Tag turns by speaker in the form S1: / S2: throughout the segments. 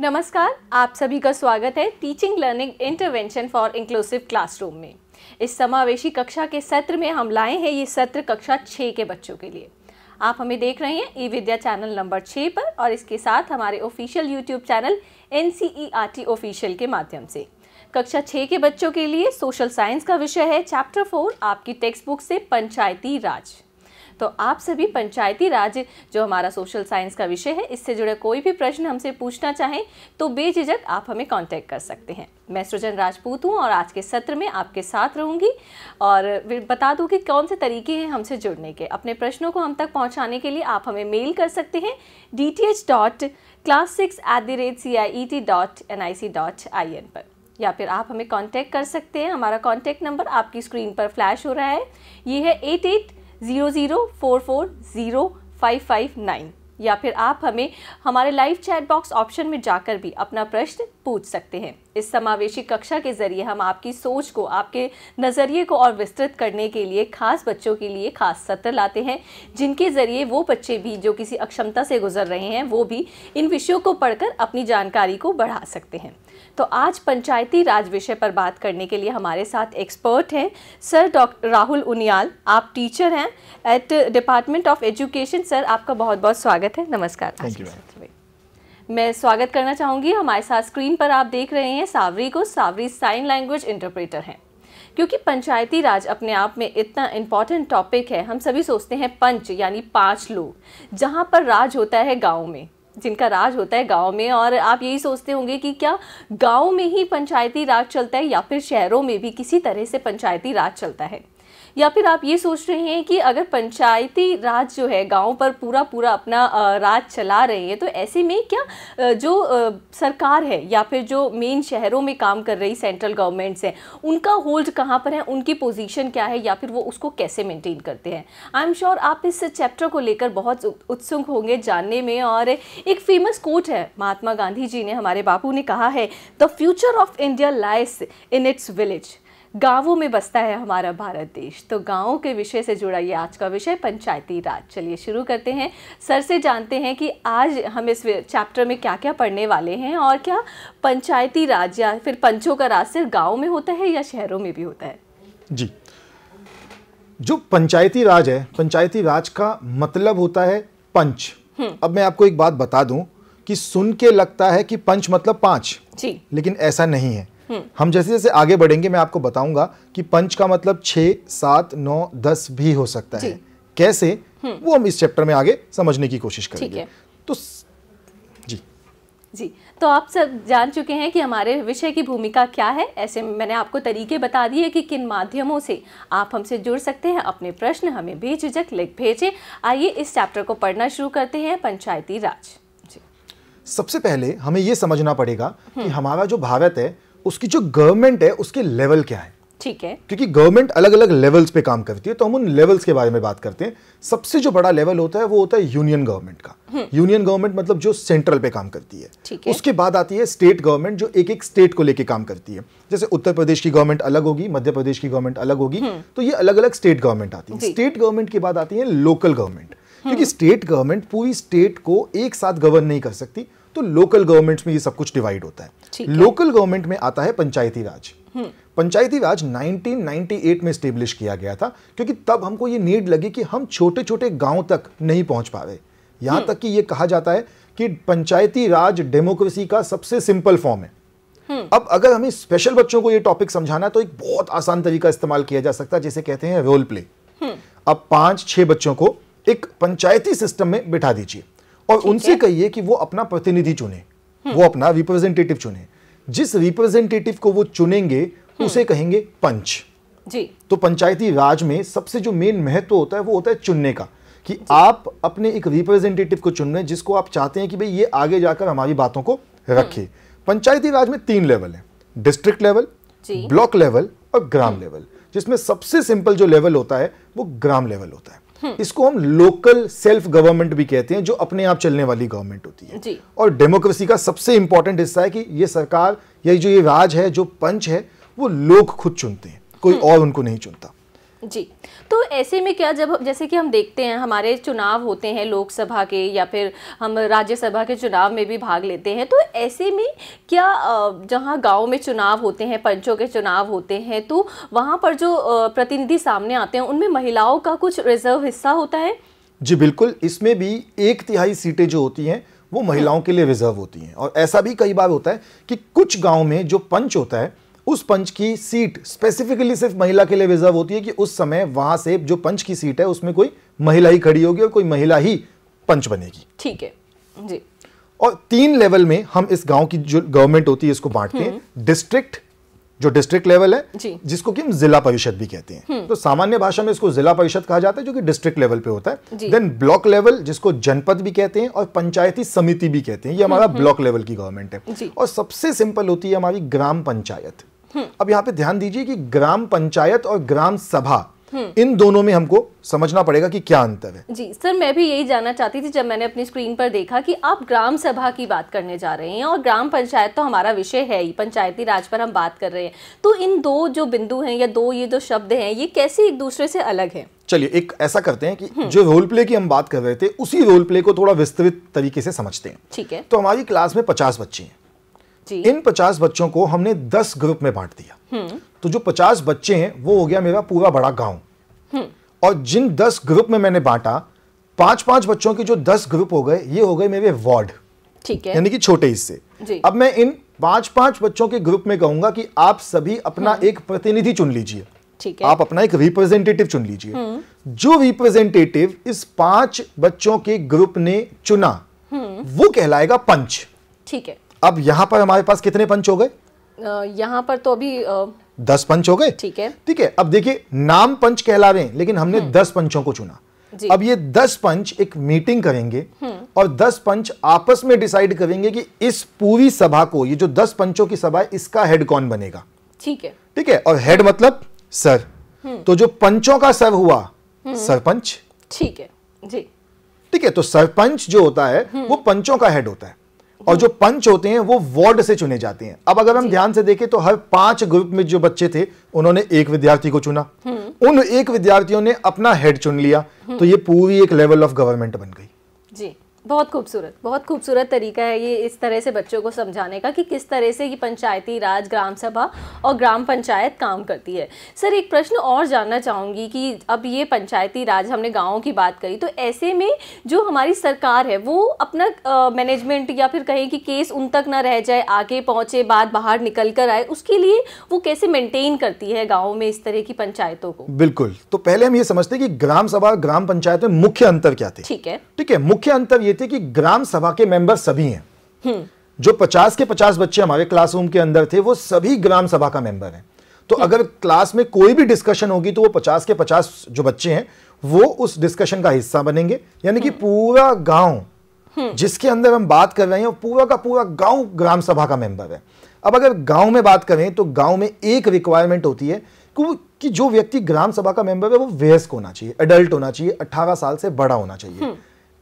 S1: नमस्कार आप सभी का स्वागत है teaching learning intervention for inclusive classroom में इस समावेशी कक्षा के सत्र में हम लाए हैं ये सत्र कक्षा छः के बच्चों के लिए आप हमें देख रहे हैं ई विद्या चैनल नंबर छः पर और इसके साथ हमारे official YouTube channel N C official के माध्यम से कक्षा छः के बच्चों के लिए सोशल साइंस का विषय है चैप्टर फोर आपकी टेक्स्ट बुक से पंचायती राज तो आप सभी पंचायती राज जो हमारा सोशल साइंस का विषय है इससे जुड़े कोई भी प्रश्न हमसे पूछना चाहें तो बेझिझक आप हमें कॉन्टैक्ट कर सकते हैं मैं सृजन राजपूत हूँ और आज के सत्र में आपके साथ रहूँगी और बता दूँ कि कौन से तरीके हैं हमसे जुड़ने के अपने प्रश्नों को हम तक पहुँचाने के लिए आप हमें मेल कर सकते हैं D T H dot class six at the rate C I E T dot N I C dot I N पर या फिर आप हमें कॉन्टैक्ट कर सकते हैं हमारा कॉन्टैक्ट नंबर आपकी स्क्रीन पर फ्लैश हो रहा है ये है eight eight zero zero four four zero five five nine या फिर आप हमें हमारे लाइव चैट बॉक्स ऑप्शन में जाकर भी अपना प्रश्न पूछ सकते हैं इस समावेशी कक्षा के ज़रिए हम आपकी सोच को आपके नज़रिए को और विस्तृत करने के लिए खास बच्चों के लिए खास सत्र लाते हैं जिनके ज़रिए वो बच्चे भी जो किसी अक्षमता से गुजर रहे हैं वो भी इन विषयों को पढ़कर अपनी जानकारी को बढ़ा सकते हैं तो आज पंचायती राज विषय पर बात करने के लिए हमारे साथ एक्सपर्ट हैं सर डॉक्टर राहुल उनियाल आप टीचर हैं at department of education sir आपका बहुत बहुत स्वागत है नमस्कार थैंक यू मैं स्वागत करना चाहूँगी हमारे साथ स्क्रीन पर आप देख रहे हैं सावरी को सावरी साइन लैंग्वेज इंटरप्रेटर हैं क्योंकि पंचायती राज अपने आप में इतना इम्पॉर्टेंट टॉपिक है हम सभी सोचते हैं पंच यानी पाँच लोग जहाँ पर राज होता है गाँव में जिनका राज होता है गांव में और आप यही सोचते होंगे कि क्या गाँव में ही पंचायती राज चलता है या फिर शहरों में भी किसी तरह से पंचायती राज चलता है या फिर आप ये सोच रहे हैं कि अगर पंचायती राज जो है गाँव पर पूरा पूरा अपना राज चला रही है तो ऐसे में क्या जो सरकार है या फिर जो मेन शहरों में काम कर रही सेंट्रल गवर्नमेंट्स हैं उनका होल्ड कहाँ पर है उनकी पोजीशन क्या है या फिर वो उसको कैसे मेंटेन करते हैं आई एम श्योर आप इस चैप्टर को लेकर बहुत उत्सुक होंगे जानने में और एक फेमस कोट है महात्मा गांधी जी ने हमारे बापू ने कहा है the future of India lies in its village गांवों में बसता है हमारा भारत देश तो गांवों के विषय से जुड़ा ये आज का विषय पंचायती राज चलिए शुरू करते हैं सर से जानते हैं कि आज हम इस चैप्टर में क्या क्या पढ़ने वाले हैं और क्या पंचायती राज या फिर पंचों का राज सिर्फ गाँव में होता है या शहरों में भी होता है
S2: जी
S3: जो पंचायती राज है पंचायती राज का मतलब होता है पंच हम्म। अब मैं आपको एक बात बता दूं कि सुन के लगता है कि पंच मतलब पांच जी लेकिन ऐसा नहीं है हम जैसे जैसे आगे बढ़ेंगे मैं आपको बताऊंगा कि पंच का मतलब छ सात नौ दस भी हो सकता है कैसे हम्म। वो हम इस चैप्टर में आगे समझने की कोशिश करेंगे
S1: तो जी जी तो आप सब जान चुके हैं कि हमारे विषय की भूमिका क्या है ऐसे मैंने आपको तरीके बता दिए कि किन माध्यमों से आप हमसे जुड़ सकते हैं अपने प्रश्न हमें बेझिझक लिख भेजें आइए इस चैप्टर को पढ़ना शुरू करते हैं पंचायती राज जी।
S3: सबसे पहले हमें ये समझना पड़ेगा कि हम्म। हमारा जो भारत है उसकी जो गवर्नमेंट है उसके लेवल क्या है ठीक है क्योंकि गवर्नमेंट अलग अलग लेवल्स पे काम करती है तो हम उन लेवल्स के बारे में बात करते हैं सबसे जो बड़ा लेवल होता है वो होता है यूनियन गवर्नमेंट का यूनियन हम्म। गवर्नमेंट मतलब जो सेंट्रल पे काम करती है ठीक है उसके बाद आती है स्टेट गवर्नमेंट जो एक एक स्टेट को लेके काम करती है जैसे उत्तर प्रदेश की गवर्नमेंट अलग होगी मध्य प्रदेश की गवर्नमेंट अलग होगी हम्म। तो ये अलग अलग स्टेट गवर्नमेंट आती है स्टेट गवर्नमेंट के बाद आती है लोकल गवर्नमेंट क्योंकि स्टेट हम्म। गवर्नमेंट पूरी स्टेट को एक साथ गवर्न नहीं कर सकती तो लोकल गवर्नमेंट में ये सब कुछ डिवाइड होता है लोकल गवर्नमेंट में आता है पंचायती राज हम्म। पंचायती राज 1998 में स्टेब्लिश किया गया था क्योंकि तब हमको ये नीड लगी कि हम छोटे छोटे गांव तक नहीं पहुंच पा रहे हम्म। तक कि ये कहा जाता है कि पंचायती राज डेमोक्रेसी का सबसे सिंपल फॉर्म है हम्म। अब अगर हमें स्पेशल बच्चों को ये टॉपिक समझाना तो एक बहुत आसान तरीका इस्तेमाल किया जा सकता है जिसे कहते हैं रोल प्ले अब पांच छह बच्चों को एक पंचायती सिस्टम में बिठा दीजिए और उनसे कहिए कि वो अपना प्रतिनिधि चुने वो अपना रिप्रेजेंटेटिव चुने जिस रिप्रेजेंटेटिव को वो चुनेंगे हम्म। उसे कहेंगे पंच जी तो पंचायती राज में सबसे जो मेन महत्व होता है वो होता है चुनने का कि आप अपने एक रिप्रेजेंटेटिव को चुन रहे हैं जिसको आप चाहते हैं कि भाई ये आगे जाकर हमारी बातों को हम्म। रखे पंचायती राज में तीन लेवल है डिस्ट्रिक्ट लेवल ब्लॉक लेवल और ग्राम लेवल हम्म। जिसमें सबसे सिंपल जो लेवल होता है वो ग्राम लेवल होता है हम्म। इसको हम लोकल सेल्फ गवर्नमेंट भी कहते हैं जो अपने आप चलने वाली गवर्नमेंट होती है जी। और डेमोक्रेसी का सबसे इंपॉर्टेंट हिस्सा है कि ये सरकार या जो ये राज है जो पंच है वो लोग खुद चुनते हैं कोई हम्म। और उनको नहीं चुनता
S1: जी तो ऐसे में क्या जब जैसे कि हम देखते हैं हमारे चुनाव होते हैं लोकसभा के या फिर हम राज्यसभा के चुनाव में भी भाग लेते हैं तो ऐसे में क्या जहाँ गांव में चुनाव होते हैं पंचों के चुनाव होते हैं तो वहाँ पर जो प्रतिनिधि सामने आते हैं उनमें महिलाओं का कुछ रिजर्व हिस्सा होता है
S3: जी बिल्कुल इसमें भी एक तिहाई सीटें जो होती हैं वो महिलाओं के लिए रिजर्व होती हैं और ऐसा भी कई बार होता है कि कुछ गाँव में जो पंच होता है उस पंच की सीट स्पेसिफिकली सिर्फ महिला के लिए रिजर्व होती है कि उस समय वहां से जो पंच की सीट है उसमें कोई महिला ही खड़ी होगी और कोई महिला ही पंच बनेगी
S1: ठीक है जी
S3: और तीन लेवल में हम इस गांव की जो गवर्नमेंट होती है इसको बांटते हैं डिस्ट्रिक्ट हम्म। जो डिस्ट्रिक्ट लेवल है जिसको कि हम जिला परिषद भी कहते हैं हम्म। तो सामान्य भाषा में इसको जिला परिषद कहा जाता है जो कि डिस्ट्रिक्ट लेवल पे होता है देन ब्लॉक लेवल जिसको जनपद भी कहते हैं और पंचायती समिति भी कहते हैं ये हमारा ब्लॉक हम्म, लेवल की गवर्नमेंट है और सबसे सिंपल होती है हमारी ग्राम पंचायत अब यहाँ पे ध्यान दीजिए कि ग्राम पंचायत और ग्राम सभा इन दोनों में हमको समझना पड़ेगा कि क्या अंतर है
S1: जी सर मैं भी यही जानना चाहती थी जब मैंने अपनी स्क्रीन पर देखा कि आप ग्राम सभा की बात करने जा रहे हैं और ग्राम पंचायत तो हमारा विषय है ही पंचायती राज पर हम बात कर रहे हैं तो इन दो जो बिंदु हैं या दो ये जो शब्द हैं ये कैसे एक दूसरे से अलग है
S3: चलिए एक ऐसा करते हैं कि जो रोल प्ले की हम बात कर रहे थे उसी रोल प्ले को थोड़ा विस्तृत तरीके से समझते हैं ठीक है तो हमारी क्लास में पचास बच्चे हैं इन पचास बच्चों को हमने दस ग्रुप में बांट दिया हम्म। तो जो पचास बच्चे हैं वो हो गया मेरा पूरा बड़ा गांव हम्म। और जिन दस ग्रुप में मैंने बांटा पांच पांच बच्चों के जो दस ग्रुप हो गए ये हो गए मेरे वार्ड
S1: ठीक है यानी कि छोटे
S3: हिस्से अब मैं इन पांच पांच बच्चों के ग्रुप में कहूंगा कि आप सभी अपना हम्म। एक प्रतिनिधि चुन लीजिए ठीक है आप अपना एक रिप्रेजेंटेटिव चुन लीजिए जो रिप्रेजेंटेटिव इस पांच बच्चों के ग्रुप ने चुना वो कहलाएगा पंच ठीक है अब यहाँ पर हमारे पास कितने पंच हो गए
S1: यहाँ पर तो अभी
S3: दस पंच हो गए ठीक है ठीक है अब देखिए नाम पंच कहला रहे हैं लेकिन हमने हम्म। दस पंचों को चुना अब ये दस पंच एक मीटिंग करेंगे हम्म। और दस पंच आपस में डिसाइड करेंगे कि इस पूरी सभा को ये जो दस पंचों की सभा है इसका हेड कौन बनेगा ठीक है ठीक है और हेड मतलब सर हम्म। तो जो पंचों का सर हुआ सरपंच
S1: ठीक है जी
S3: ठीक है तो सरपंच जो होता है वो पंचों का हेड होता है और जो पंच होते हैं वो वार्ड से चुने जाते हैं अब अगर हम ध्यान से देखें तो हर पांच ग्रुप में जो बच्चे थे उन्होंने एक विद्यार्थी को चुना हम्म। उन एक विद्यार्थियों ने अपना हेड चुन लिया हम्म। तो ये पूरी एक लेवल ऑफ गवर्नमेंट बन गई
S1: जी बहुत खूबसूरत बहुत खूबसूरत तरीका है ये इस तरह से बच्चों को समझाने का कि किस तरह से ये पंचायती राज ग्राम सभा और ग्राम पंचायत काम करती है सर एक प्रश्न और जानना चाहूँगी कि अब ये पंचायती राज हमने गाँव की बात करी तो ऐसे में जो हमारी सरकार है वो अपना मैनेजमेंट या फिर कहें कि केस उन तक ना रह जाए आगे पहुँचे बाद बाहर निकल कर आए उसके लिए वो कैसे मेनटेन करती है गाँव में इस तरह की पंचायतों को
S3: बिल्कुल तो पहले हम ये समझते हैं कि ग्राम सभा ग्राम पंचायत में मुख्य अंतर क्या थे ठीक है ठीक है मुख्य अंतर ये ये थे कि ग्राम सभा के मेंबर सभी हैं हम्म। जो पचास के पचास बच्चे हमारे क्लासरूम के अंदर थे वो सभी ग्राम सभा का मेंबर हैं तो हम्म। अगर क्लास में कोई भी डिस्कशन होगी तो वो पचास के पचास जो बच्चे हैं वो उस डिस्कशन का हिस्सा बनेंगे यानी कि हम्म। पूरा गांव जिसके अंदर हम बात कर रहे हैं पूरा का पूरा गांव ग्राम सभा का मेंबर है अब अगर गांव में बात करें तो गांव में एक रिक्वायरमेंट होती है कि जो व्यक्ति ग्राम सभा का मेंबर है वो वयस्क होना चाहिए एडल्ट होना चाहिए 18 साल से बड़ा होना चाहिए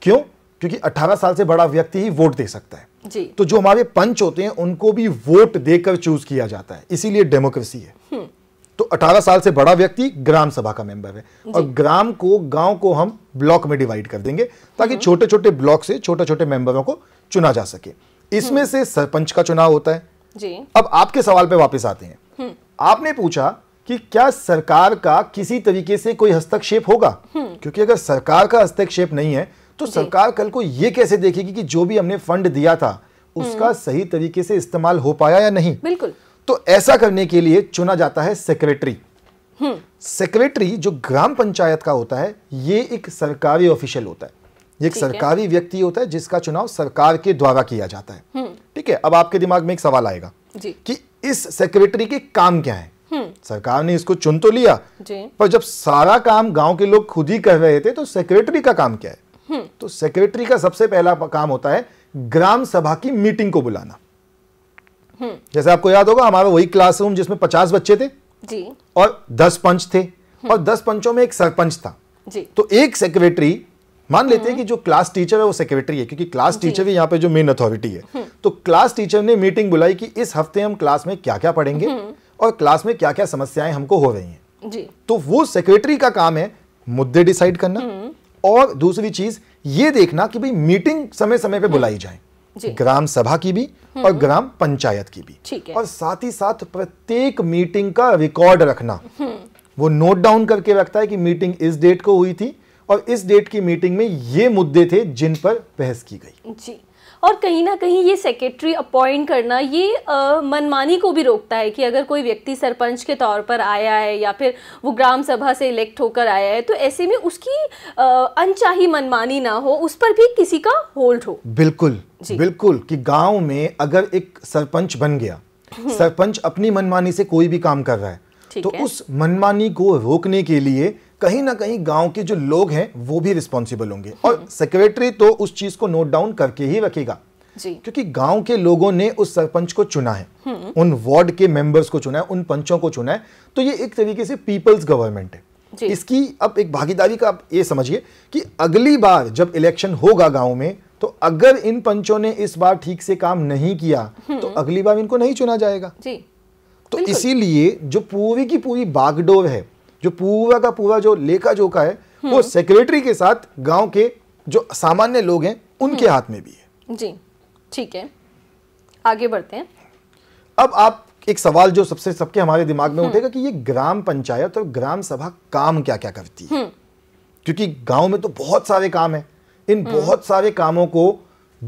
S3: क्यों क्योंकि 18 साल से बड़ा व्यक्ति ही वोट दे सकता है जी। तो जो हमारे पंच होते हैं उनको भी वोट देकर चूज किया जाता है इसीलिए डेमोक्रेसी है हम्म। तो 18 साल से बड़ा व्यक्ति ग्राम सभा का मेंबर है और ग्राम को गांव को हम ब्लॉक में डिवाइड कर देंगे ताकि छोटे छोटे ब्लॉक से छोटे छोटे मेंबरों को चुना जा सके इसमें हम्म। से सरपंच का चुनाव होता है जी। अब आपके सवाल पे वापस आते हैं हम्म। आपने पूछा कि क्या सरकार का किसी तरीके से कोई हस्तक्षेप होगा क्योंकि अगर सरकार का हस्तक्षेप नहीं है तो सरकार कल को ये कैसे देखेगी कि जो भी हमने फंड दिया था उसका हम्म। सही तरीके से इस्तेमाल हो पाया या नहीं बिल्कुल तो ऐसा करने के लिए चुना जाता है सेक्रेटरी हम्म। सेक्रेटरी जो ग्राम पंचायत का होता है ये एक सरकारी ऑफिशियल होता है ये एक सरकारी व्यक्ति होता है जिसका चुनाव सरकार के द्वारा किया जाता है हम्म। ठीक है अब आपके दिमाग में एक सवाल आएगा कि इस सेक्रेटरी के काम क्या है सरकार ने इसको चुन तो लिया पर जब सारा काम गांव के लोग खुद ही कर रहे थे तो सेक्रेटरी का काम क्या है तो सेक्रेटरी का सबसे पहला काम होता है ग्राम सभा की मीटिंग को बुलाना जैसे आपको याद होगा हमारा वही क्लासरूम जिसमें पचास बच्चे थे जी और दस पंच थे हम्म। और दस पंचों में एक सरपंच था जी तो एक सेक्रेटरी मान लेते हैं हम्म। कि जो क्लास टीचर है वो सेक्रेटरी है क्योंकि क्लास टीचर ही यहाँ पे जो मेन अथॉरिटी है हम्म। तो क्लास टीचर ने मीटिंग बुलाई कि इस हफ्ते हम क्लास में क्या क्या पढ़ेंगे और क्लास में क्या क्या समस्याएं हमको हो रही
S2: हैं जी
S3: तो वो सेक्रेटरी का काम है मुद्दे डिसाइड करना और दूसरी चीज ये देखना कि भाई मीटिंग समय समय पे हम्म। बुलाई जाए ग्राम सभा की भी हम्म। और ग्राम पंचायत की भी और साथ ही साथ प्रत्येक मीटिंग का रिकॉर्ड रखना हम्म। वो नोट डाउन करके रखता है कि मीटिंग इस डेट को हुई थी और इस डेट की मीटिंग में ये मुद्दे थे जिन पर बहस की
S1: गई जी और कहीं ना कहीं ये सेक्रेटरी अपॉइंट करना ये मनमानी को भी रोकता है कि अगर कोई व्यक्ति सरपंच के तौर पर आया है या फिर वो ग्राम सभा से इलेक्ट होकर आया है तो ऐसे में उसकी आ, अनचाही मनमानी ना हो उस पर भी किसी का होल्ड हो
S3: बिल्कुल बिल्कुल कि गांव में अगर एक सरपंच बन गया हम्म। सरपंच अपनी मनमानी से कोई भी काम कर रहा है तो है? उस मनमानी को रोकने के लिए कहीं ना कहीं गांव के जो लोग हैं वो भी रिस्पॉन्सिबल होंगे और सेक्रेटरी हम्म। तो उस चीज को नोट डाउन करके ही रखेगा क्योंकि गांव के लोगों ने उस सरपंच को चुना है हम्म। उन वार्ड के मेंबर्स को चुना है उन पंचों को चुना है तो ये एक तरीके से पीपल्स गवर्नमेंट
S2: है इसकी
S3: अब एक भागीदारी का आप ये समझिए कि अगली बार जब इलेक्शन होगा गांव में तो अगर इन पंचों ने इस बार ठीक से काम नहीं किया तो हम्म। अगली बार इनको नहीं चुना जाएगा जी तो इसीलिए जो पूरी की पूरी बागडोर है जो पूरा का पूरा जो लेखा जोखा है वो सेक्रेटरी हम्म। के साथ गांव के जो सामान्य लोग हैं उनके हम्म। हाथ में भी
S1: है जी ठीक है आगे बढ़ते हैं अब आप
S3: एक सवाल जो सबसे सबके हमारे दिमाग में हम्म। उठेगा कि ये ग्राम पंचायत और ग्राम सभा काम क्या क्या करती है क्योंकि गांव में तो बहुत सारे काम है इन बहुत सारे कामों को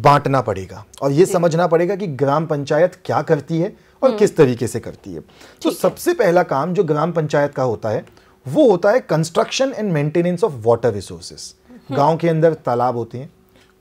S3: बांटना पड़ेगा और ये समझना पड़ेगा कि ग्राम पंचायत क्या करती है और किस तरीके से करती है तो सबसे पहला काम जो ग्राम पंचायत का होता है वो होता है construction and maintenance of water resources गांव के अंदर तालाब होते हैं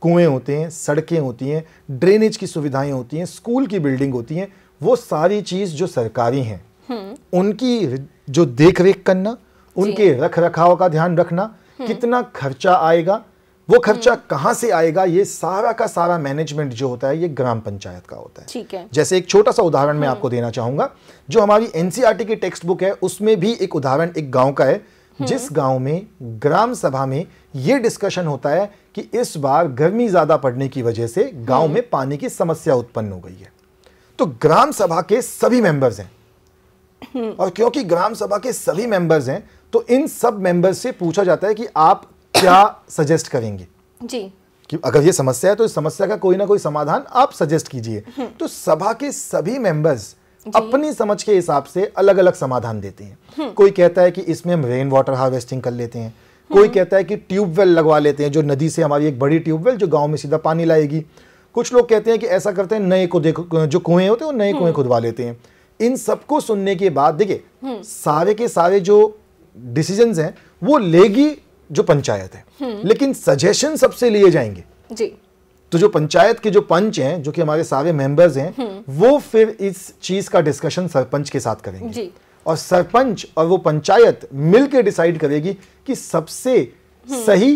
S3: कुएं होते हैं सड़कें होती हैं ड्रेनेज की सुविधाएं होती हैं स्कूल की बिल्डिंग होती हैं वो सारी चीज़ जो सरकारी हैं हम्म। उनकी जो देख रेख करना उनके रख रखाव का ध्यान रखना हम्म। कितना खर्चा आएगा वो खर्चा कहाँ से आएगा ये सारा का सारा मैनेजमेंट जो होता है ये ग्राम पंचायत का होता है ठीक है जैसे एक छोटा सा उदाहरण मैं हम्म। आपको देना चाहूंगा जो हमारी एनसीआरटी e की टेक्स्ट बुक है उसमें भी एक उदाहरण एक गांव का है हम्म। जिस गांव में ग्राम सभा में ये डिस्कशन होता है कि इस बार गर्मी ज्यादा पड़ने की वजह से गांव हम्म। में पानी की समस्या उत्पन्न हो गई है तो ग्राम सभा के सभी मेंबर्स
S2: हैं
S3: और क्योंकि ग्राम सभा के सभी मेंबर्स हैं तो इन सब मेंबर्स से पूछा जाता है कि आप क्या सजेस्ट करेंगे जी कि अगर ये समस्या है तो इस समस्या का कोई ना कोई समाधान आप सजेस्ट कीजिए हम्म। तो सभा के सभी मेंबर्स अपनी समझ के हिसाब से अलग अलग समाधान देते हैं हम्म। कोई कहता है कि इसमें हम रेन वाटर हार्वेस्टिंग कर लेते हैं कोई हम्म। कहता है कि ट्यूबवेल लगवा लेते हैं जो नदी से हमारी एक बड़ी ट्यूबवेल जो गांव में सीधा पानी लाएगी कुछ लोग कहते हैं कि ऐसा करते हैं नए को देखो जो कुएं होते हैं वो नए कुएं खुदवा लेते हैं इन सबको सुनने के बाद देखिए सारे के सारे जो डिसीजन हैं वो लेगी जो पंचायत है लेकिन सजेशन सबसे लिए जाएंगे जी तो जो पंचायत के जो पंच हैं जो कि हमारे सारे मेंबर्स हैं हम्म। वो फिर इस चीज का डिस्कशन सरपंच के साथ करेंगे जी। और सरपंच और वो पंचायत मिलकर डिसाइड करेगी कि सबसे हम्म। सही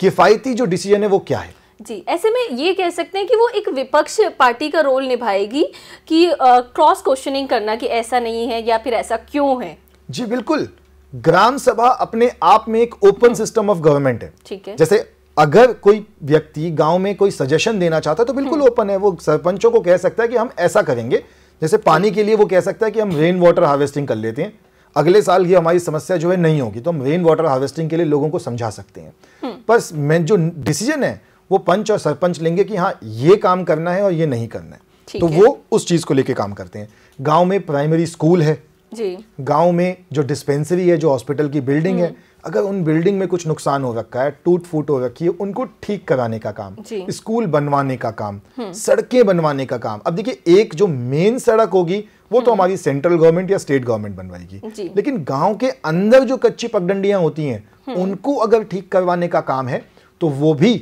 S3: किफायती जो डिसीजन है वो क्या है
S1: जी ऐसे में ये कह सकते हैं कि वो एक विपक्ष पार्टी का रोल निभाएगी कि क्रॉस क्वेश्चनिंग करना कि ऐसा नहीं है या फिर ऐसा क्यों है
S3: जी बिल्कुल ग्राम सभा अपने आप में एक ओपन सिस्टम ऑफ गवर्नमेंट है ठीक है जैसे अगर कोई व्यक्ति गांव में कोई सजेशन देना चाहता है तो बिल्कुल हम्म। ओपन है वो सरपंचों को कह सकता है कि हम ऐसा करेंगे जैसे पानी के लिए वो कह सकता है कि हम रेन वाटर हार्वेस्टिंग कर लेते हैं अगले साल ये हमारी समस्या जो है नहीं होगी तो हम रेन वाटर हार्वेस्टिंग के लिए लोगों को समझा सकते हैं पर हम्म। मैं जो डिसीजन है वो पंच और सरपंच लेंगे कि हाँ ये काम करना है और ये नहीं करना है तो वो उस चीज को लेके काम करते हैं गाँव में प्राइमरी स्कूल है गांव में जो डिस्पेंसरी है जो हॉस्पिटल की बिल्डिंग है हम्म। अगर उन बिल्डिंग में कुछ नुकसान हो रखा है टूट फूट हो रखी है उनको ठीक कराने का काम स्कूल बनवाने का काम हम्म। सड़कें बनवाने का काम अब देखिए एक जो मेन सड़क होगी वो तो हम्म। हमारी सेंट्रल गवर्नमेंट या स्टेट गवर्नमेंट बनवाएगी लेकिन गांव के अंदर जो कच्ची पगडंडियां होती हैं उनको अगर ठीक करवाने का काम है तो वो भी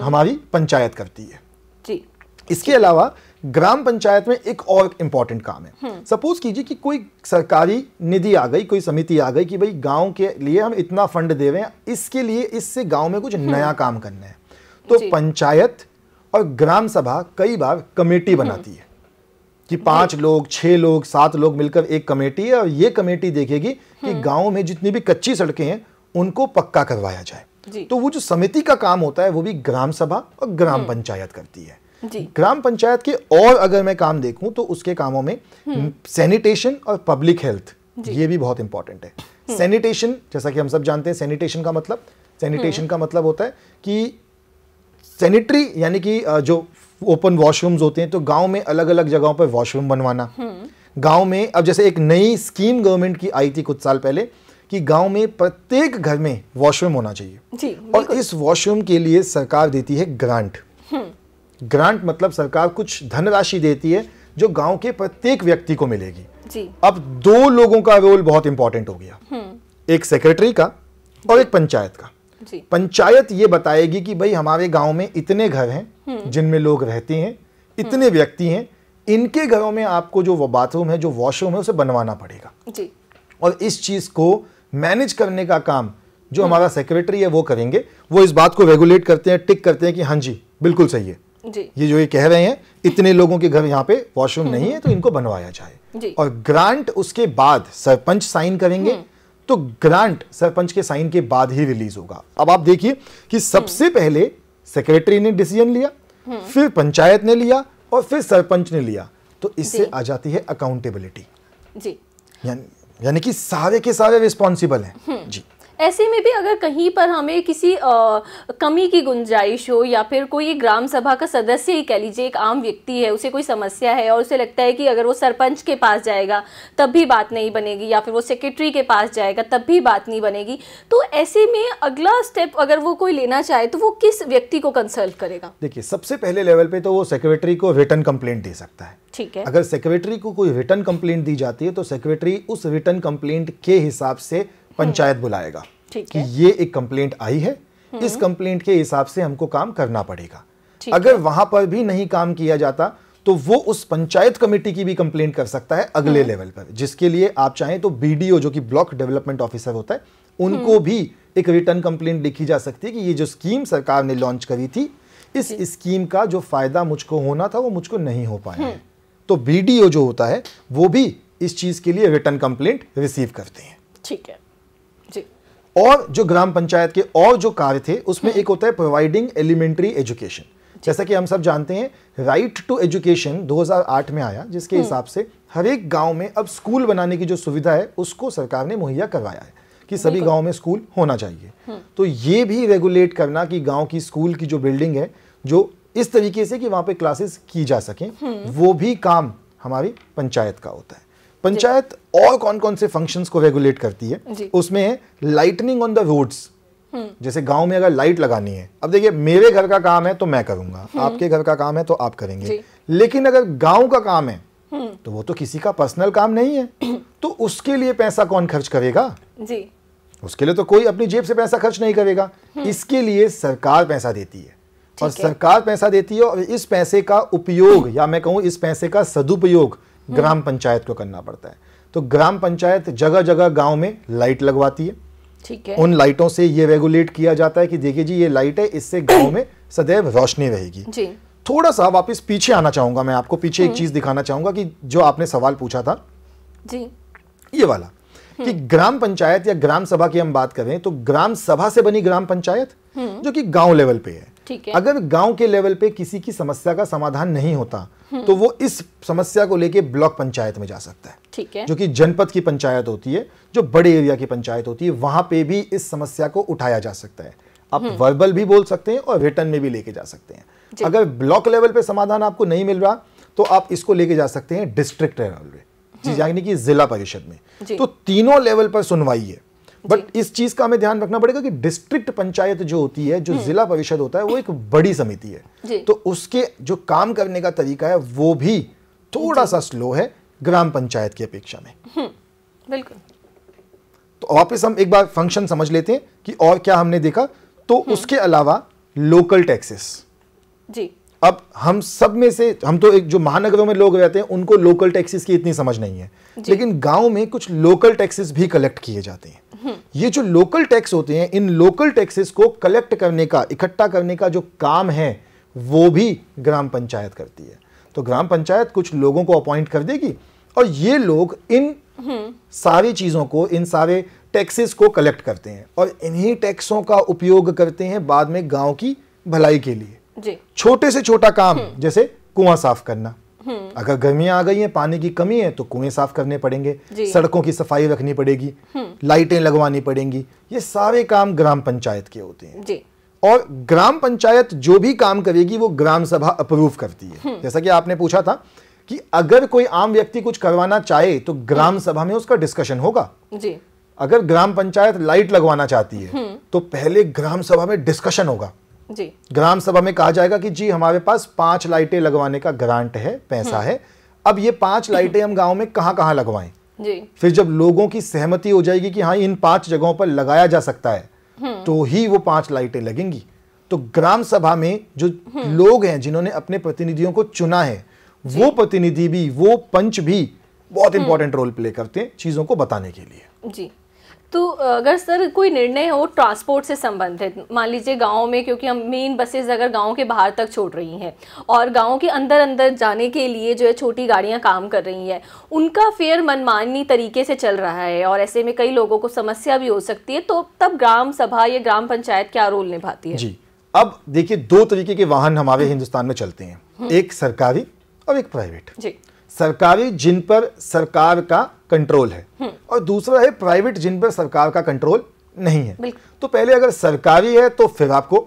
S3: हमारी पंचायत करती है इसके अलावा ग्राम पंचायत में एक और इंपॉर्टेंट काम है सपोज हम्म। कीजिए कि कोई सरकारी निधि आ गई कोई समिति आ गई कि भाई गांव के लिए हम इतना फंड दे रहे हैं इसके लिए इससे गांव में कुछ हम्म। नया काम करना है तो पंचायत और ग्राम सभा कई बार कमेटी हम्म। बनाती है कि पांच लोग छह लोग सात लोग मिलकर एक कमेटी है और ये कमेटी देखेगी कि गांव में जितनी भी कच्ची सड़कें हैं उनको पक्का करवाया जाए तो वो जो समिति का काम होता है वो भी ग्राम सभा और ग्राम पंचायत करती है ग्राम पंचायत के और अगर मैं काम देखूं तो उसके कामों में सैनिटेशन हम्म। और पब्लिक हेल्थ ये भी बहुत इंपॉर्टेंट है सैनिटेशन हम्म। जैसा कि हम सब जानते हैं सैनिटेशन का मतलब सैनिटेशन हम्म। का मतलब होता है कि सैनिटरी यानी कि जो ओपन वॉशरूम्स होते हैं तो गांव में अलग अलग जगहों पर वॉशरूम बनवाना गांव में अब जैसे एक नई स्कीम गवर्नमेंट की आई थी कुछ साल पहले कि गांव में प्रत्येक घर में वॉशरूम होना चाहिए जी, और इस वॉशरूम के लिए सरकार देती है ग्रांट ग्रांट मतलब सरकार कुछ धनराशि देती है जो गांव के प्रत्येक व्यक्ति को मिलेगी जी अब दो लोगों का रोल बहुत इंपॉर्टेंट हो गया
S2: हम्म।
S3: एक सेक्रेटरी का और एक पंचायत का जी। पंचायत ये बताएगी कि भाई हमारे गांव में इतने घर हैं हम्म। जिनमें लोग रहते हैं हम्म। इतने व्यक्ति हैं इनके घरों में आपको जो बाथरूम है जो वॉशरूम है उसे बनवाना पड़ेगा जी। और इस चीज़ को मैनेज करने का काम जो हमारा सेक्रेटरी है वो करेंगे वो इस बात को रेगुलेट करते हैं टिक करते हैं कि हाँ जी बिल्कुल सही है जी ये जो ये कह रहे हैं इतने लोगों के घर यहाँ पे वॉशरूम हम्म, नहीं है हम्म। तो इनको बनवाया जाए और ग्रांट उसके बाद सरपंच साइन करेंगे हम्म। तो ग्रांट सरपंच के साइन के बाद ही रिलीज होगा अब आप देखिए कि सबसे पहले सेक्रेटरी ने डिसीजन लिया फिर पंचायत ने लिया और फिर सरपंच ने लिया तो इससे आ जाती है अकाउंटेबिलिटी जी यानी यानी कि सारे के सारे रिस्पॉन्सिबल
S1: हैं जी ऐसे में भी अगर कहीं पर हमें किसी आ, कमी की गुंजाइश हो या फिर कोई ग्राम सभा का सदस्य ही कह लीजिए एक आम व्यक्ति है उसे कोई समस्या है और उसे लगता है कि अगर वो सरपंच के पास जाएगा तब भी बात नहीं बनेगी या फिर वो सेक्रेटरी के पास जाएगा तब भी बात नहीं बनेगी तो ऐसे में अगला स्टेप अगर वो कोई लेना चाहे तो वो किस व्यक्ति को कंसल्ट करेगा
S3: देखिए सबसे पहले लेवल पे तो वो सेक्रेटरी को रिटर्न कंप्लेंट दे सकता
S1: है ठीक है अगर
S3: सेक्रेटरी को कोई रिटर्न कंप्लेंट दी जाती है तो सेक्रेटरी उस रिटर्न कंप्लेंट के हिसाब से पंचायत बुलाएगा कि ये एक कंप्लेंट आई है हम्म। इस कंप्लेंट के हिसाब से हमको काम करना पड़ेगा अगर वहां पर भी नहीं काम किया जाता तो वो उस पंचायत कमेटी की भी कंप्लेंट कर सकता है अगले लेवल हम्म। पर जिसके लिए आप चाहें तो बीडीओ जो कि ब्लॉक डेवलपमेंट ऑफिसर होता है उनको हम्म। भी एक रिटर्न कंप्लेंट लिखी जा सकती है कि ये जो स्कीम सरकार ने लॉन्च करी थी इस स्कीम का जो फायदा मुझको होना था वो मुझको नहीं हो पाया तो बीडीओ जो होता है वो भी इस चीज के लिए रिटर्न कंप्लेंट रिसीव करते हैं ठीक है और जो ग्राम पंचायत के और जो कार्य थे उसमें हम्म। एक होता है प्रोवाइडिंग एलिमेंट्री एजुकेशन जैसा कि हम सब जानते हैं राइट टू एजुकेशन 2008 में आया जिसके हम्म। हिसाब से हर एक गांव में अब स्कूल बनाने की जो सुविधा है उसको सरकार ने मुहैया करवाया है कि सभी गांव में स्कूल होना चाहिए हम्म। तो ये भी रेगुलेट करना कि गांव की स्कूल की जो बिल्डिंग है जो इस तरीके से कि वहाँ पे क्लासेस की जा सकें वो भी काम हमारी पंचायत का होता है पंचायत और कौन कौन से फंक्शंस को रेगुलेट करती है उसमें है लाइटनिंग ऑन द रोड्स जैसे गांव में अगर लाइट लगानी है अब देखिए मेरे घर का काम है तो मैं करूंगा हम्म। आपके घर का काम है तो आप करेंगे लेकिन अगर गांव का काम है हम्म। तो वो तो किसी का पर्सनल काम नहीं है तो उसके लिए पैसा कौन खर्च करेगा जी उसके लिए तो कोई अपनी जेब से पैसा खर्च नहीं करेगा हम्म। इसके लिए सरकार पैसा देती है और सरकार पैसा देती है और इस पैसे का उपयोग या मैं कहूँ इस पैसे का सदुपयोग हम्म। ग्राम पंचायत को करना पड़ता है तो ग्राम पंचायत जगह जगह गांव में लाइट लगवाती है
S2: ठीक है उन लाइटों
S3: से ये रेगुलेट किया जाता है कि देखिए जी ये लाइट है इससे गांव में सदैव रोशनी रहेगी जी थोड़ा सा वापस पीछे आना चाहूंगा मैं आपको पीछे एक हम्म। चीज दिखाना चाहूंगा कि जो आपने सवाल पूछा था जी ये वाला कि हम्म। ग्राम पंचायत या ग्राम सभा की हम बात करें तो ग्राम सभा से बनी ग्राम पंचायत जो कि गांव लेवल पे है ठीक है अगर गांव के लेवल पे किसी की समस्या का समाधान नहीं होता तो वो इस समस्या को लेके ब्लॉक पंचायत में जा सकता है ठीक है जो कि जनपद की पंचायत होती है जो बड़े एरिया की पंचायत होती है वहां पे भी इस समस्या को उठाया जा सकता है आप वर्बल हम्म। भी बोल सकते हैं और रिटर्न में भी लेके जा सकते हैं अगर ब्लॉक लेवल पे समाधान आपको नहीं मिल रहा तो आप इसको लेके जा सकते हैं डिस्ट्रिक्ट लेवल पे हम्म। यानी कि जिला परिषद में तो तीनों लेवल पर सुनवाई है बट इस चीज का हमें ध्यान रखना पड़ेगा कि डिस्ट्रिक्ट पंचायत जो होती है जो हम्म। जिला परिषद होता है वो एक बड़ी समिति है तो उसके जो काम करने का तरीका है वो भी थोड़ा सा स्लो है ग्राम पंचायत की अपेक्षा में
S2: हम्म, बिल्कुल
S3: तो वापस हम एक बार फंक्शन समझ लेते हैं कि और क्या हमने देखा तो हम्म। उसके अलावा लोकल टैक्सेस जी अब हम सब में से हम तो एक जो महानगरों में लोग रहते हैं उनको लोकल टैक्सेस की इतनी समझ नहीं है लेकिन गांव में कुछ लोकल टैक्सेस भी कलेक्ट किए जाते हैं हम्म। ये जो लोकल टैक्स होते हैं इन लोकल टैक्सेस को कलेक्ट करने का इकट्ठा करने का जो काम है वो भी ग्राम पंचायत करती है तो ग्राम पंचायत कुछ लोगों को अपॉइंट कर देगी और ये लोग इन हम्म। सारी चीज़ों को इन सारे टैक्सेस को कलेक्ट करते हैं और इन्हीं टैक्सों का उपयोग करते हैं बाद में गांव की भलाई के लिए छोटे से छोटा काम हम्म। जैसे कुआं साफ करना हम्म। अगर गर्मियां आ गई हैं पानी की कमी है तो कुएं साफ करने पड़ेंगे सड़कों की सफाई रखनी पड़ेगी हम्म। लाइटें लगवानी पड़ेंगी ये सारे काम ग्राम पंचायत के होते हैं जी। और ग्राम पंचायत जो भी काम करेगी वो ग्राम सभा अप्रूव करती है जैसा कि आपने पूछा था कि अगर कोई आम व्यक्ति कुछ करवाना चाहे तो ग्राम सभा में उसका डिस्कशन होगा जी अगर ग्राम पंचायत लाइट लगवाना चाहती है तो पहले ग्राम सभा में डिस्कशन होगा जी ग्राम सभा में कहा जाएगा कि जी हमारे पास पांच लाइटें लगवाने का ग्रांट है पैसा हम्म। है अब ये पांच लाइटें हम गांव में कहां कहां लगवाएं जी फिर जब लोगों की सहमति हो जाएगी कि हाँ इन पांच जगहों पर लगाया जा सकता है हम्म। तो ही वो पांच लाइटें लगेंगी तो ग्राम सभा में जो हम्म। लोग हैं जिन्होंने अपने प्रतिनिधियों को चुना है वो प्रतिनिधि भी वो पंच भी बहुत इंपॉर्टेंट रोल प्ले करते हैं चीजों को बताने के लिए
S1: जी तो अगर सर कोई निर्णय हो ट्रांसपोर्ट से संबंधित मान लीजिए गाँव में क्योंकि हम मेन बसेज अगर गाँव के बाहर तक छोड़ रही हैं और गाँव के अंदर अंदर जाने के लिए जो है छोटी गाड़ियाँ काम कर रही हैं उनका फेयर मनमानी तरीके से चल रहा है और ऐसे में कई लोगों को समस्या भी हो सकती है तो तब ग्राम सभा या ग्राम पंचायत क्या रोल निभाती है जी
S3: अब देखिए दो तरीके के वाहन हमारे हिंदुस्तान में चलते हैं हम्म। एक सरकारी और एक प्राइवेट जी सरकारी जिन पर सरकार का कंट्रोल है हम्म। और दूसरा है प्राइवेट जिन पर सरकार का कंट्रोल नहीं है तो पहले अगर सरकारी है तो फिर आपको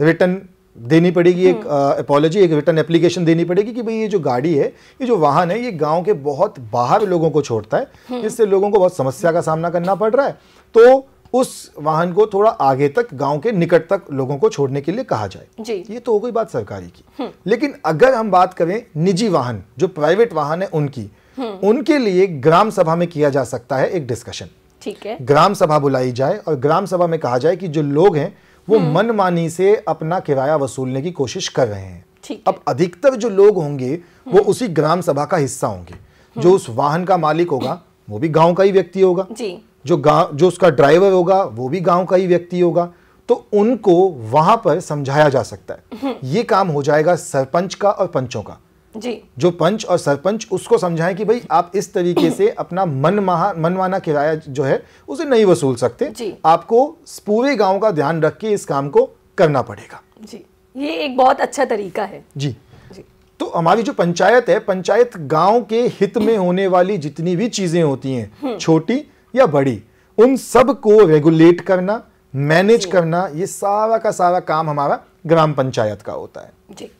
S3: रिटर्न देनी पड़ेगी एक हम्म। अपॉलॉजी एक रिटर्न एप्लीकेशन देनी पड़ेगी कि भाई ये जो गाड़ी है ये जो वाहन है ये गांव के बहुत बाहर लोगों को छोड़ता है हम्म। जिससे लोगों को बहुत समस्या का सामना करना पड़ रहा है तो उस वाहन को थोड़ा आगे तक गांव के निकट तक लोगों को छोड़ने के लिए कहा जाए जी ये तो हो गई बात सरकारी की हम्म। लेकिन अगर हम बात करें निजी वाहन जो प्राइवेट वाहन है उनकी हम्म। उनके लिए ग्राम सभा में किया जा सकता है एक डिस्कशन ठीक है ग्राम सभा बुलाई जाए और ग्राम सभा में कहा जाए कि जो लोग हैं वो हम्म। मनमानी से अपना किराया वसूलने की कोशिश कर रहे हैं अब अधिकतर जो लोग होंगे वो उसी ग्राम सभा का हिस्सा होंगे जो उस वाहन का मालिक होगा वो भी गांव का ही व्यक्ति होगा जी जो गांव जो उसका ड्राइवर होगा वो भी गांव का ही व्यक्ति होगा तो उनको वहां पर समझाया जा सकता है हम्म। ये काम हो जाएगा सरपंच का और पंचों का जी जो पंच और सरपंच उसको समझाएं कि भाई आप इस तरीके से अपना मन महा मनमाना किराया जो है उसे नहीं वसूल सकते जी आपको पूरे गांव का ध्यान रख के इस काम को करना पड़ेगा
S1: जी ये एक बहुत अच्छा तरीका है
S3: जी, जी। तो हमारी जो पंचायत है पंचायत गांव के हित में होने वाली जितनी भी चीजें होती हैं हम्म। छोटी या बड़ी उन सब को रेगुलेट करना मैनेज करना ये सारा का सारा काम हमारा ग्राम पंचायत का होता है जी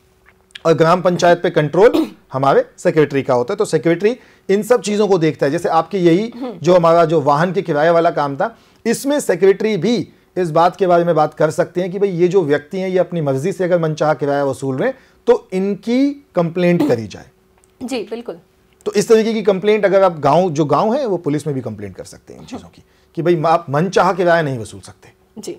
S3: और ग्राम पंचायत पे कंट्रोल हमारे सेक्रेटरी का होता है तो सेक्रेटरी इन सब चीज़ों को देखता है जैसे आपके यही जो हमारा जो वाहन के किराए वाला काम था इसमें सेक्रेटरी भी इस बात के बारे में बात कर सकते हैं कि भाई ये जो व्यक्ति हैं ये अपनी मर्जी से अगर मनचाहा किराया वसूल रहे हैं तो इनकी कंप्लेंट करी जाए जी बिल्कुल तो इस तरीके की कंप्लेंट अगर आप गांव जो गांव है वो पुलिस में भी कंप्लेंट कर सकते हैं इन हाँ। चीज़ों की कि भाई आप मन चाह के नहीं वसूल सकते
S1: जी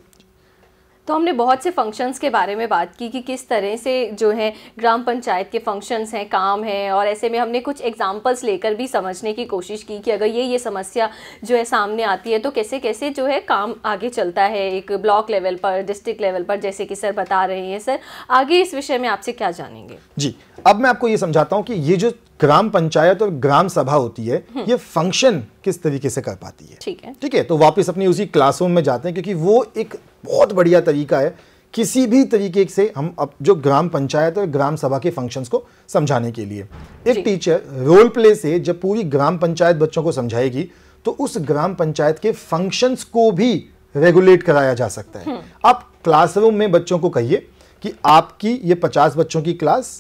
S1: तो हमने बहुत से फंक्शंस के बारे में बात की कि किस तरह से जो है ग्राम पंचायत के फंक्शंस हैं काम हैं और ऐसे में हमने कुछ एग्जांपल्स लेकर भी समझने की कोशिश की कि अगर ये ये समस्या जो है सामने आती है तो कैसे कैसे जो है काम आगे चलता है एक ब्लॉक लेवल पर डिस्ट्रिक्ट लेवल पर जैसे कि सर बता रहे हैं सर आगे इस विषय में आपसे क्या जानेंगे
S3: जी अब मैं आपको ये समझाता हूँ कि ये जो ग्राम पंचायत और ग्राम सभा होती है हम्म। ये फंक्शन किस तरीके से कर पाती
S2: है ठीक है ठीक
S3: है तो वापस अपनी उसी क्लासरूम में जाते हैं क्योंकि वो एक बहुत बढ़िया तरीका है किसी भी तरीके से हम अब जो ग्राम पंचायत और ग्राम सभा के फंक्शंस को समझाने के लिए एक टीचर रोल प्ले से जब पूरी ग्राम पंचायत बच्चों को समझाएगी तो उस ग्राम पंचायत के फंक्शंस को भी रेगुलेट कराया जा सकता है हम्म। आप क्लासरूम में बच्चों को कहिए कि आपकी ये पचास बच्चों की क्लास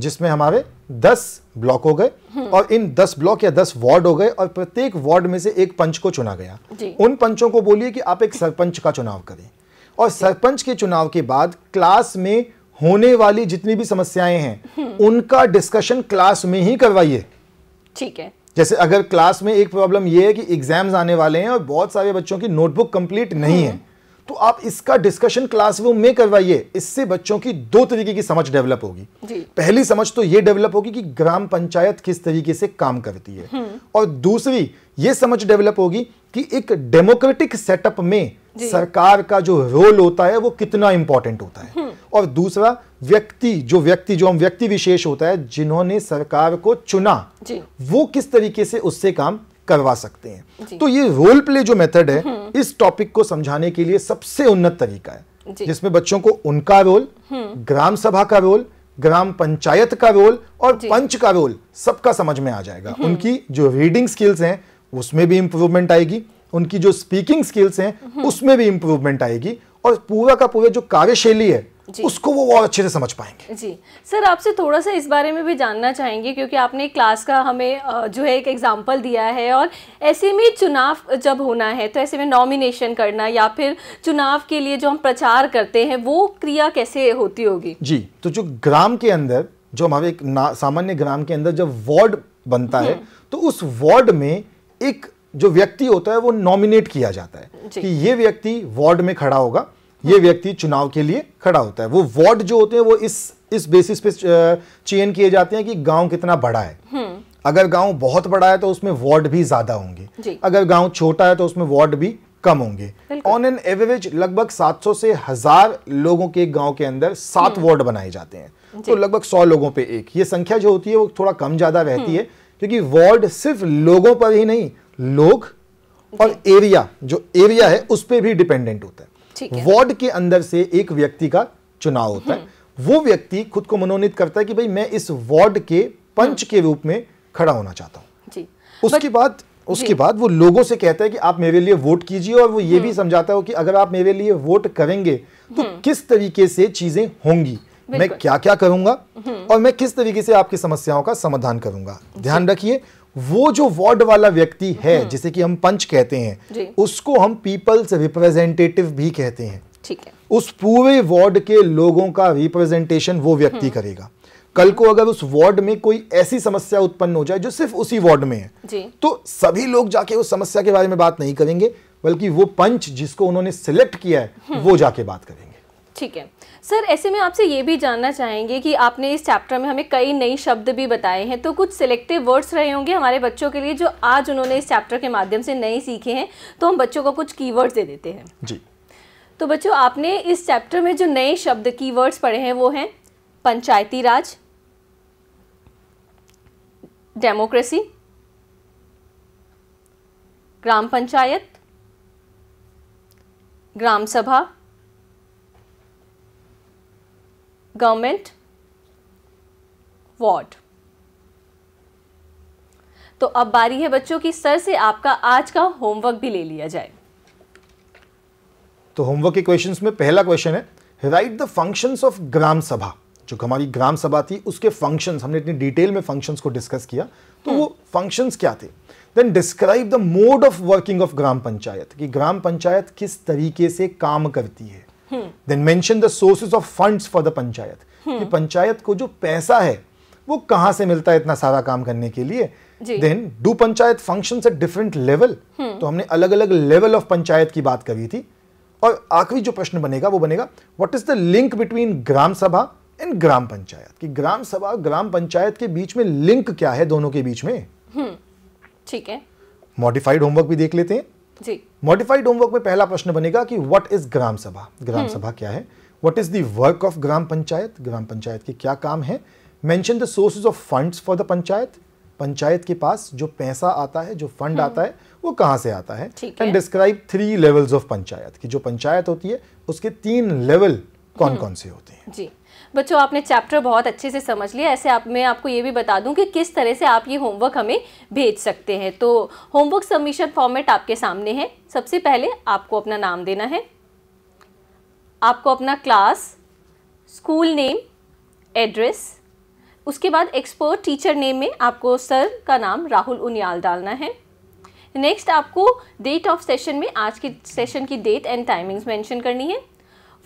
S3: जिसमें हमारे दस ब्लॉक हो गए हम्म। और इन दस ब्लॉक या दस वार्ड हो गए और प्रत्येक वार्ड में से एक पंच को चुना गया उन पंचों को बोलिए कि आप एक सरपंच का चुनाव करें और सरपंच के चुनाव के बाद क्लास में होने वाली जितनी भी समस्याएं हैं हम्म। उनका डिस्कशन क्लास में ही करवाइए ठीक है जैसे अगर क्लास में एक प्रॉब्लम यह है कि एग्जाम्स आने वाले हैं और बहुत सारे बच्चों की नोटबुक कंप्लीट नहीं है हम्म। तो आप इसका डिस्कशन क्लासरूम में करवाइए इससे बच्चों की दो तरीके की समझ डेवलप होगी पहली समझ तो ये डेवलप होगी कि ग्राम पंचायत किस तरीके से काम करती है हम्म। और दूसरी ये समझ डेवलप होगी कि एक डेमोक्रेटिक सेटअप में सरकार का जो रोल होता है वो कितना इंपॉर्टेंट होता है हम्म। और दूसरा व्यक्ति जो व्यक्ति जो हम व्यक्ति विशेष होता है जिन्होंने सरकार को चुना वो किस तरीके से उससे काम करवा सकते हैं तो ये रोल प्ले जो मेथड है इस टॉपिक को समझाने के लिए सबसे उन्नत तरीका है जिसमें बच्चों को उनका रोल हम्म। ग्राम सभा का रोल ग्राम पंचायत का रोल और पंच का रोल सबका समझ में आ जाएगा हम्म। उनकी जो रीडिंग स्किल्स हैं उसमें भी इंप्रूवमेंट आएगी उनकी जो स्पीकिंग स्किल्स हैं हम्म। उसमें भी इंप्रूवमेंट आएगी और पूरा का पूरा जो कार्यशैली है उसको वो और अच्छे से समझ पाएंगे
S1: जी सर आपसे थोड़ा सा इस बारे में भी जानना चाहेंगे क्योंकि आपने क्लास का हमें जो है एक एग्जाम्पल दिया है और ऐसे में चुनाव जब होना है तो ऐसे में नॉमिनेशन करना या फिर चुनाव के लिए जो हम प्रचार करते हैं वो क्रिया कैसे होती होगी
S3: जी तो जो ग्राम के अंदर जो हमारे एक सामान्य ग्राम के अंदर जब वार्ड बनता है हम्म। तो उस वार्ड में एक जो व्यक्ति होता है वो नॉमिनेट किया जाता है कि ये व्यक्ति वार्ड में खड़ा होगा ये व्यक्ति चुनाव के लिए खड़ा होता है वो वार्ड जो होते हैं वो इस इस बेसिस पे चयन किए जाते हैं कि गांव कितना बड़ा है हम्म। अगर गांव बहुत बड़ा है तो उसमें वार्ड भी ज्यादा होंगे अगर गांव छोटा है तो उसमें वार्ड भी कम होंगे ऑन एन एवरेज लगभग 700 से हजार लोगों के गांव के अंदर सात हम्म। वार्ड बनाए जाते हैं तो लगभग सौ लोगों पे एक ये संख्या जो होती है वो थोड़ा कम ज्यादा रहती हम्म। है क्योंकि वार्ड सिर्फ लोगों पर ही नहीं लोग और एरिया जो एरिया है उस पर भी डिपेंडेंट होता है वार्ड के अंदर से एक व्यक्ति का चुनाव होता है हम्म। वो व्यक्ति खुद को मनोनीत करता है कि भाई मैं इस वार्ड के पंच हम्म। के रूप में खड़ा होना चाहता हूँ उसके बाद उसके बाद वो लोगों से कहता है कि आप मेरे लिए वोट कीजिए और वो ये भी हम्म। समझाता हो कि अगर आप मेरे लिए वोट करेंगे तो किस तरीके से चीजें होंगी मैं क्या क्या करूंगा और मैं किस तरीके से आपकी समस्याओं का समाधान करूंगा ध्यान रखिए वो जो वार्ड वाला व्यक्ति है हम्म। जिसे कि हम पंच कहते हैं उसको हम पीपल्स रिप्रेजेंटेटिव भी कहते हैं ठीक है उस पूरे वार्ड के लोगों का रिप्रेजेंटेशन वो व्यक्ति हम्म। करेगा कल को अगर उस वार्ड में कोई ऐसी समस्या उत्पन्न हो जाए जो सिर्फ उसी वार्ड में है जी। तो सभी लोग जाके उस समस्या के बारे में बात नहीं करेंगे बल्कि वो पंच जिसको उन्होंने सिलेक्ट किया है हम्म। वो जाके बात करेगा
S1: ठीक है सर ऐसे में आपसे ये भी जानना चाहेंगे कि आपने इस चैप्टर में हमें कई नई शब्द भी बताए हैं तो कुछ सिलेक्टिव वर्ड्स रहे होंगे हमारे बच्चों के लिए जो आज उन्होंने इस चैप्टर के माध्यम से नए सीखे हैं तो हम बच्चों को कुछ की दे देते हैं जी तो बच्चों आपने इस चैप्टर में जो नए शब्द की पढ़े हैं वो हैं पंचायती राज डेमोक्रेसी ग्राम पंचायत ग्राम सभा गवर्नमेंट वार्ड तो अब बारी है बच्चों की सर से आपका आज का होमवर्क भी ले लिया जाए
S3: तो होमवर्क के क्वेश्चंस में पहला क्वेश्चन है write the functions of Gram Sabha जो हमारी ग्राम सभा थी उसके फंक्शंस हमने इतनी डिटेल में फंक्शंस को डिस्कस किया तो हम्म। वो फंक्शंस क्या थे then describe the mode of working of Gram Panchayat कि ग्राम पंचायत किस तरीके से काम करती है then mention the sources of funds for the panchayat कि पंचायत को जो पैसा है वो कहां से मिलता है इतना सारा काम करने के लिए then do panchayat function at different level तो हमने अलग अलग लेवल ऑफ पंचायत की बात करी थी और आखिरी जो प्रश्न बनेगा वो बनेगा what is the link between Gram Sabha and ग्राम पंचायत कि ग्राम सभा ग्राम पंचायत के बीच में लिंक क्या है दोनों के बीच में
S1: hmm. ठीक है
S3: मॉडिफाइड होमवर्क भी देख लेते हैं मॉडिफाइड होमवर्क में पहला प्रश्न बनेगा कि व्हाट इज ग्राम सभा ग्राम हम्म। सभा क्या है what is the work of Gram Panchayat Gram Panchayat के क्या काम है mention the sources of funds for the panchayat panchayat के पास जो पैसा आता है जो फंड हम्म। आता है वो कहां से आता है and describe three levels of panchayat की जो पंचायत होती है उसके तीन लेवल कौन कौन हम्म। से होते
S1: हैं जी बच्चों आपने चैप्टर बहुत अच्छे से समझ लिया ऐसे आप मैं आपको ये भी बता दूं कि किस तरह से आप ये होमवर्क हमें भेज सकते हैं तो होमवर्क सबमिशन फॉर्मेट आपके सामने है सबसे पहले आपको अपना नाम देना है आपको अपना क्लास स्कूल नेम एड्रेस उसके बाद एक्सपर्ट टीचर नेम में आपको सर का नाम राहुल उनियाल डालना है नेक्स्ट आपको डेट ऑफ सेशन में आज के सेशन की डेट एंड टाइमिंग्स मेंशन करनी है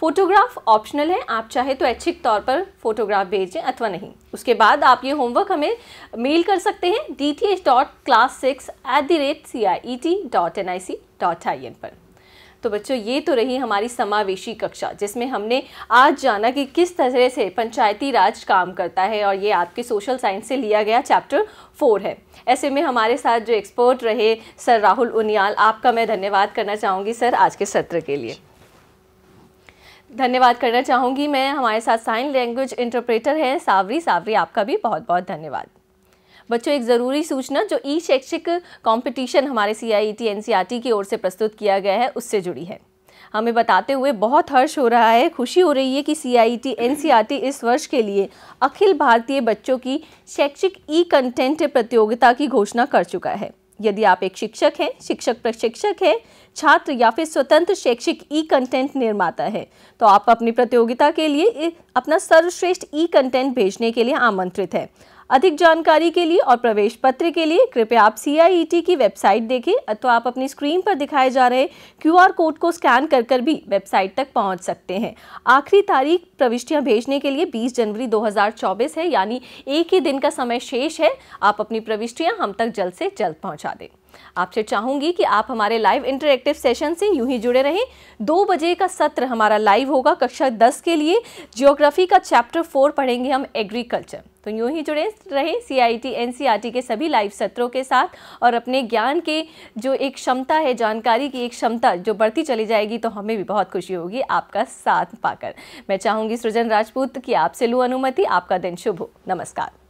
S1: फोटोग्राफ ऑप्शनल है आप चाहे तो ऐच्छिक तौर पर फोटोग्राफ भेजें अथवा नहीं उसके बाद आप ये होमवर्क हमें मेल कर सकते हैं D T H dot class six at the rate C I E T dot N I C dot I N पर तो बच्चों ये तो रही हमारी समावेशी कक्षा जिसमें हमने आज जाना कि किस तरह से पंचायती राज काम करता है और ये आपके सोशल साइंस से लिया गया चैप्टर फोर है ऐसे में हमारे साथ जो एक्सपर्ट रहे सर राहुल उनियाल आपका मैं धन्यवाद करना चाहूँगी सर आज के सत्र के लिए धन्यवाद करना चाहूँगी मैं हमारे साथ साइन लैंग्वेज इंटरप्रेटर हैं सावरी सावरी आपका भी बहुत बहुत धन्यवाद बच्चों एक ज़रूरी सूचना जो ई शैक्षिक कंपटीशन हमारे C I T N C R R T ओर से प्रस्तुत किया गया है उससे जुड़ी है हमें बताते हुए बहुत हर्ष हो रहा है खुशी हो रही है कि C I T N C R T इस वर्ष के लिए अखिल भारतीय बच्चों की शैक्षिक ई कंटेंट प्रतियोगिता की घोषणा कर चुका है यदि आप एक शिक्षक हैं शिक्षक प्रशिक्षक हैं छात्र या फिर स्वतंत्र शैक्षिक ई कंटेंट निर्माता है तो आप अपनी प्रतियोगिता के लिए अपना सर्वश्रेष्ठ ई कंटेंट भेजने के लिए आमंत्रित है अधिक जानकारी के लिए और प्रवेश पत्र के लिए कृपया आप सी e की वेबसाइट देखें अथवा तो आप अपनी स्क्रीन पर दिखाए जा रहे क्यू कोड को स्कैन कर कर भी वेबसाइट तक पहुँच सकते हैं आखिरी तारीख प्रविष्टियाँ भेजने के लिए बीस जनवरी दो है यानी एक ही दिन का समय शेष है आप अपनी प्रविष्टियाँ हम तक जल्द से जल्द पहुँचा दें आपसे चाहूंगी कि आप हमारे लाइव इंटरेक्टिव सेशन से यूं ही जुड़े रहें दो बजे का सत्र हमारा लाइव होगा कक्षा दस के लिए जियोग्राफी का चैप्टर फोर पढ़ेंगे हम एग्रीकल्चर तो यूं ही जुड़े रहे C I T N C R T के सभी लाइव सत्रों के साथ और अपने ज्ञान के जो एक क्षमता है जानकारी की एक क्षमता जो बढ़ती चली जाएगी तो हमें भी बहुत खुशी होगी आपका साथ पाकर मैं चाहूँगी सृजन राजपूत की आपसे लू अनुमति आपका दिन शुभ हो नमस्कार